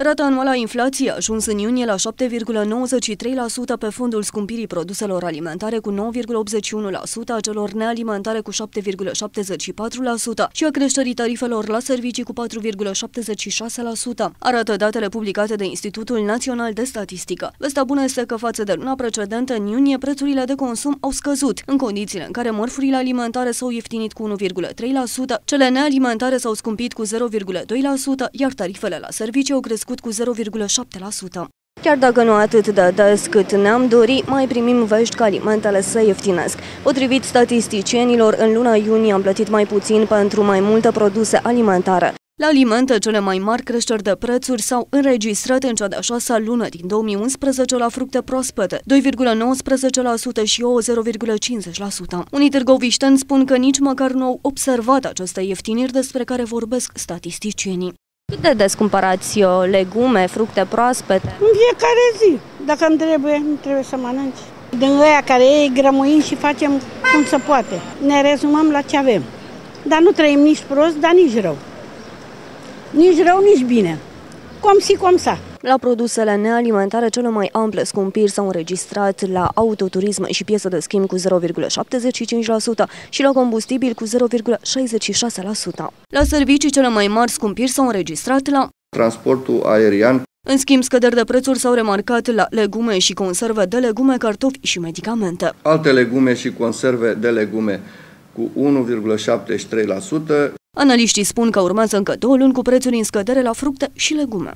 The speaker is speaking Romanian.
Rata anuală a inflației a ajuns în iunie la 7,93% pe fondul scumpirii produselor alimentare cu 9,81%, a celor nealimentare cu 7,74% și a creșterii tarifelor la servicii cu 4,76%, arată datele publicate de Institutul Național de Statistică. Vestea bună este că față de luna precedentă, în iunie, prețurile de consum au scăzut, în condițiile în care mărfurile alimentare s-au ieftinit cu 1,3%, cele nealimentare s-au scumpit cu 0,2%, iar tarifele la servicii au crescut crescut cu 0,7%. Chiar dacă nu atât de des cât ne-am dori, mai primim vești că alimentele se ieftinesc. Potrivit statisticienilor, în luna iunie am plătit mai puțin pentru mai multe produse alimentare. La alimente, cele mai mari creșteri de prețuri s-au înregistrat în cea de-a șasea lună din 2011 la fructe proaspete, 2,19% și 0,50%. Unii târgoviștani spun că nici măcar nu au observat aceste ieftiniri despre care vorbesc statisticienii. Cât de des cumpărați eu, uh, legume, fructe proaspete? În fiecare zi. Dacă îmi trebuie, îmi trebuie să mănânci. Din aia care ei grămuim și facem cum se poate. Ne rezumăm la ce avem. Dar nu trăim nici prost, dar nici rău. Nici rău, nici bine. Cum si, cum sa. La produsele nealimentare, cele mai ample scumpiri s-au înregistrat la autoturism și piesă de schimb cu 0,75% și la combustibil cu 0,66%. La servicii, cele mai mari scumpiri s-au înregistrat la transportul aerian. În schimb, scăderi de prețuri s-au remarcat la legume și conserve de legume, cartofi și medicamente. Alte legume și conserve de legume cu 1,73%. Analiștii spun că urmează încă două luni cu prețuri în scădere la fructe și legume.